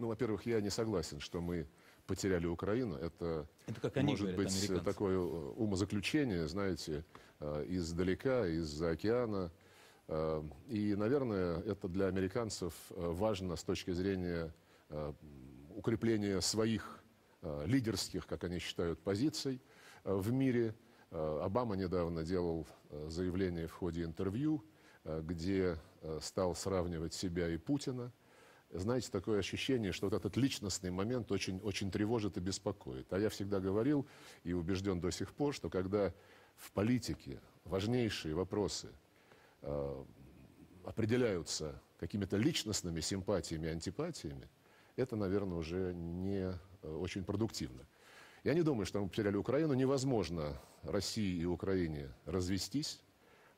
Ну, во-первых, я не согласен, что мы потеряли Украину. Это, это как они может говорят, быть э, американцы. такое э, умозаключение, знаете, э, издалека, из-за океана. И, наверное, это для американцев важно с точки зрения укрепления своих лидерских, как они считают, позиций в мире. Обама недавно делал заявление в ходе интервью, где стал сравнивать себя и Путина – знаете, такое ощущение, что вот этот личностный момент очень, очень тревожит и беспокоит. А я всегда говорил и убежден до сих пор, что когда в политике важнейшие вопросы э, определяются какими-то личностными симпатиями и антипатиями, это, наверное, уже не э, очень продуктивно. Я не думаю, что мы потеряли Украину. Невозможно России и Украине развестись.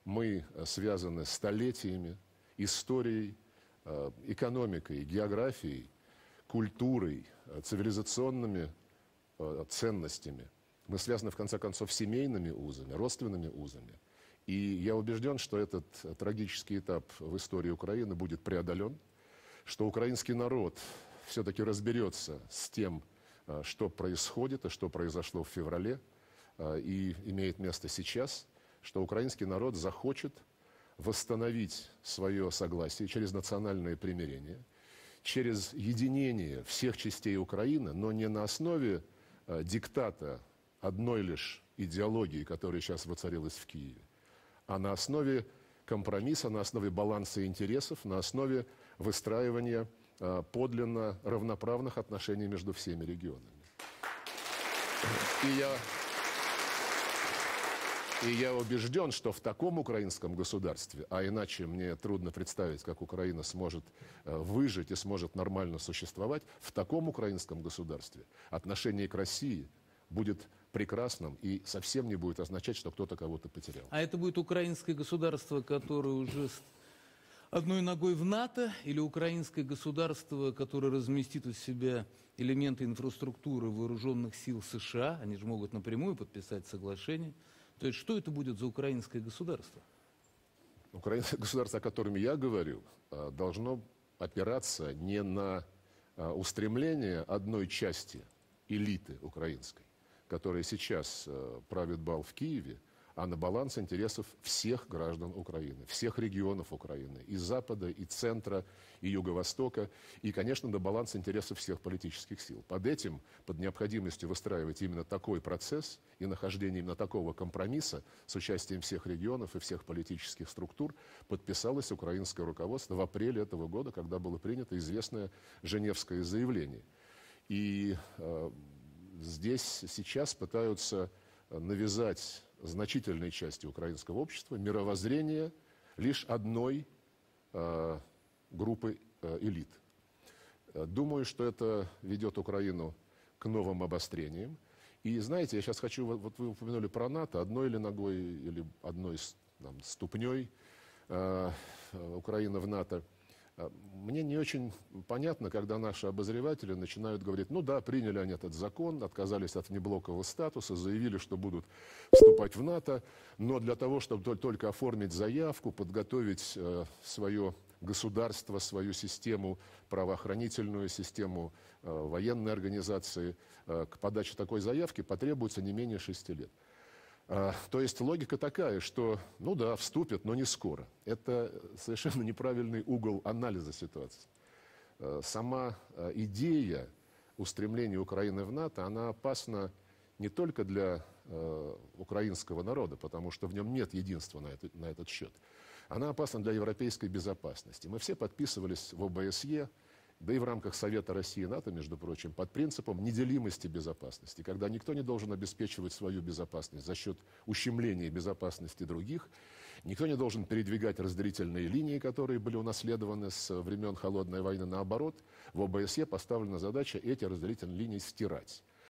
Мы э, связаны столетиями, историей, Э, экономикой, географией, культурой, э, цивилизационными э, ценностями. Мы связаны, в конце концов, семейными узами, родственными узами. И я убежден, что этот трагический этап в истории Украины будет преодолен, что украинский народ все-таки разберется с тем, что происходит и что произошло в феврале и имеет место сейчас, что украинский народ захочет – восстановить свое согласие через национальное примирение, через единение всех частей Украины, но не на основе э, диктата одной лишь идеологии, которая сейчас воцарилась в Киеве, а на основе компромисса, на основе баланса интересов, на основе выстраивания э, подлинно равноправных отношений между всеми регионами. И я и я убежден, что в таком украинском государстве, а иначе мне трудно представить, как Украина сможет э, выжить и сможет нормально существовать, в таком украинском государстве отношение к России будет прекрасным и совсем не будет означать, что кто-то кого-то потерял. А это будет украинское государство, которое уже одной ногой в НАТО или украинское государство, которое разместит у себя элементы инфраструктуры вооруженных сил США, они же могут напрямую подписать соглашение, то есть что это будет за украинское государство? Украинское государство, о котором я говорю, э, должно опираться не на э, устремление одной части элиты украинской, которая сейчас э, правит бал в Киеве – а на баланс интересов всех граждан Украины, всех регионов Украины, и Запада, и Центра, и Юго-Востока, и, конечно, на баланс интересов всех политических сил. Под этим, под необходимостью выстраивать именно такой процесс и нахождение именно такого компромисса с участием всех регионов и всех политических структур подписалось украинское руководство в апреле этого года, когда было принято известное Женевское заявление. И э, здесь сейчас пытаются навязать значительной части украинского общества мировоззрение лишь одной э, группы э, элит. Э, думаю, что это ведет Украину к новым обострениям. И знаете, я сейчас хочу, вот вы упомянули про НАТО, одной или ногой, или одной там, ступней э, э, Украина в НАТО – а, мне не очень понятно, когда наши обозреватели начинают говорить, ну да, приняли они этот закон, отказались от неблокового статуса, заявили, что будут вступать в НАТО, но для того, чтобы только оформить заявку, подготовить э, свое государство, свою систему, правоохранительную систему, э, военной организации, э, к подаче такой заявки потребуется не менее шести лет. А, то есть логика такая, что, ну да, вступят, но не скоро. Это совершенно неправильный угол анализа ситуации. А, сама а, идея устремления Украины в НАТО, она опасна не только для украинского народа, потому что в нем нет единства на, это, на этот счет. Она опасна для европейской безопасности. Мы все подписывались в ОБСЕ, да и в рамках Совета России и НАТО, между прочим, под принципом неделимости безопасности, когда никто не должен обеспечивать свою безопасность за счет ущемления безопасности других, никто не должен передвигать разделительные линии, которые были унаследованы с времен Холодной войны, наоборот, в ОБСЕ поставлена задача эти разделительные линии стирать.